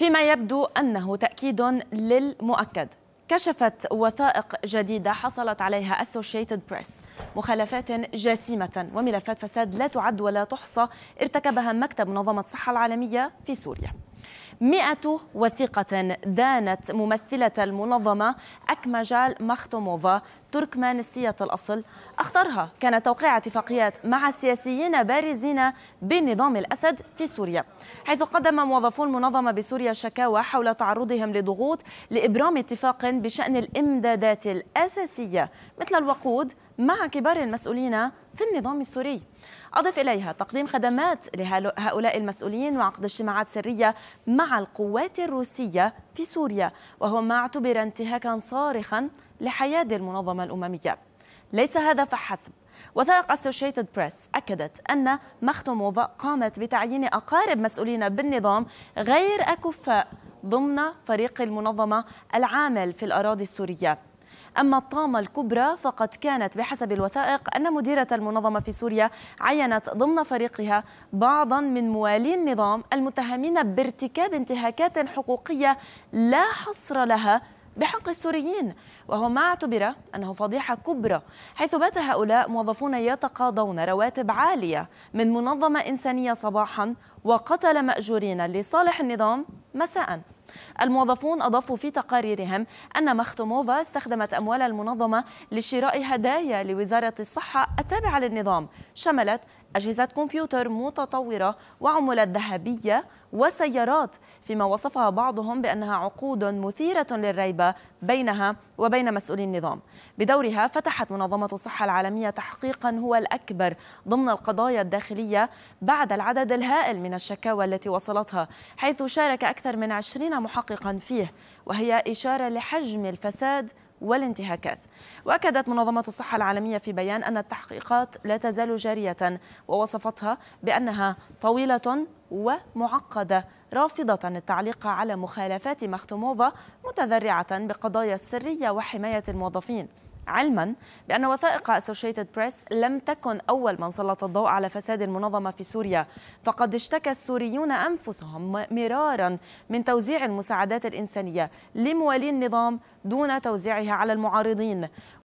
فيما يبدو أنه تأكيد للمؤكد كشفت وثائق جديدة حصلت عليها أسوشيتد بريس مخالفات جسيمة وملفات فساد لا تعد ولا تحصى ارتكبها مكتب منظمة الصحة العالمية في سوريا مئة وثيقة دانت ممثلة المنظمة أكمجال مختوموفا تركمانستية الأصل أخطرها كان توقيع اتفاقيات مع سياسيين بارزين بنظام الأسد في سوريا حيث قدم موظفو المنظمة بسوريا شكاوى حول تعرضهم لضغوط لإبرام اتفاق بشأن الإمدادات الأساسية مثل الوقود مع كبار المسؤولين في النظام السوري أضف إليها تقديم خدمات لهؤلاء المسؤولين وعقد اجتماعات سرية مع القوات الروسية في سوريا وهو ما اعتبر انتهاكا صارخا لحياة المنظمة الأممية ليس هذا فحسب وثائق اسوشيتد بريس اكدت ان مختوموفا قامت بتعيين اقارب مسؤولين بالنظام غير اكفاء ضمن فريق المنظمه العامل في الاراضي السوريه أما الطامة الكبرى فقد كانت بحسب الوثائق أن مديرة المنظمة في سوريا عينت ضمن فريقها بعضا من موالي النظام المتهمين بارتكاب انتهاكات حقوقية لا حصر لها بحق السوريين وهو ما اعتبر أنه فضيحة كبرى حيث بات هؤلاء موظفون يتقاضون رواتب عالية من منظمة إنسانية صباحا وقتل مأجورين لصالح النظام مساءً الموظفون أضافوا في تقاريرهم أن مختوموفا استخدمت أموال المنظمة لشراء هدايا لوزارة الصحة التابعة للنظام شملت أجهزة كمبيوتر متطورة وعملات ذهبية وسيارات فيما وصفها بعضهم بأنها عقود مثيرة للريبة بينها وبين مسؤولي النظام بدورها فتحت منظمة الصحة العالمية تحقيقا هو الأكبر ضمن القضايا الداخلية بعد العدد الهائل من الشكاوى التي وصلتها حيث شارك أكثر من عشرين محققا فيه وهي إشارة لحجم الفساد والانتهاكات وأكدت منظمة الصحة العالمية في بيان أن التحقيقات لا تزال جارية ووصفتها بأنها طويلة ومعقدة رافضة التعليق على مخالفات مختوموفا متذرعة بقضايا السرية وحماية الموظفين علما بأن وثائق أسوشيتد بريس لم تكن أول من سلط الضوء على فساد المنظمة في سوريا فقد اشتكى السوريون أنفسهم مرارا من توزيع المساعدات الإنسانية لموالي النظام دون توزيعها على المعارضين